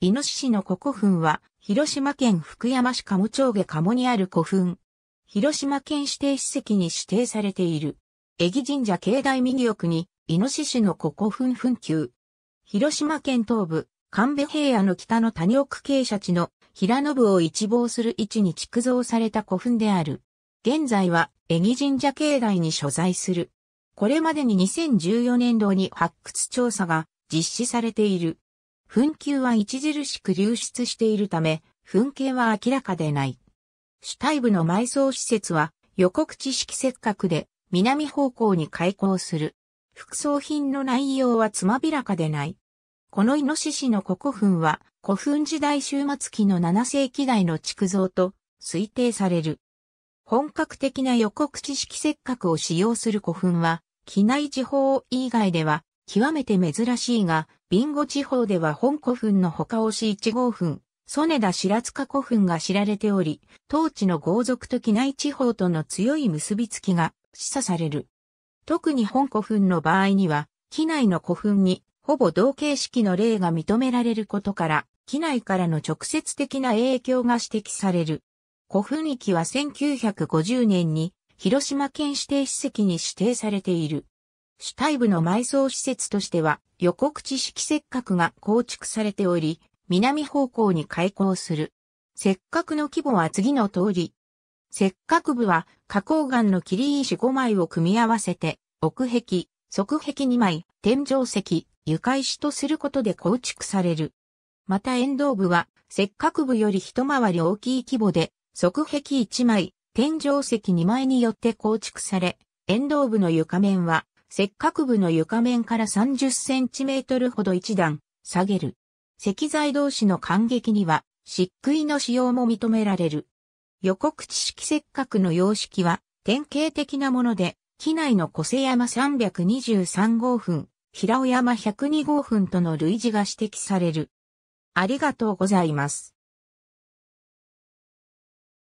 イノシシの古古墳は、広島県福山市鴨町下鴨にある古墳。広島県指定史跡に指定されている。江木神社境内右奥に、イノシシの古古墳墳丘。広島県東部、神戸平野の北の谷奥傾斜地の平野部を一望する位置に築造された古墳である。現在は、江木神社境内に所在する。これまでに2014年度に発掘調査が実施されている。噴球は著しく流出しているため、噴形は明らかでない。主体部の埋葬施設は予告知識せっかくで南方向に開港する。副葬品の内容はつまびらかでない。このイノシシの古古墳は古墳時代終末期の7世紀代の築造と推定される。本格的な予告知識せっかくを使用する古墳は、機内地方以外では極めて珍しいが、ビンゴ地方では本古墳の他押し1号墳、曽根田白塚古墳が知られており、当地の豪族と機内地方との強い結びつきが示唆される。特に本古墳の場合には、機内の古墳にほぼ同形式の例が認められることから、機内からの直接的な影響が指摘される。古墳域は1950年に広島県指定史跡に指定されている。主体部の埋葬施設としては予告知式石角が構築されており、南方向に開港する。石角の規模は次の通り。石角部は花崗岩の切り石5枚を組み合わせて、奥壁、側壁2枚、天井石、床石とすることで構築される。また沿道部は石角部より一回り大きい規模で、側壁1枚、天井石2枚によって構築され、沿道部の床面は石角部の床面から30センチメートルほど一段下げる。石材同士の間隙には漆喰の使用も認められる。横口式石角の様式は典型的なもので、機内の小瀬山323号墳、平尾山102号墳との類似が指摘される。ありがとうございます。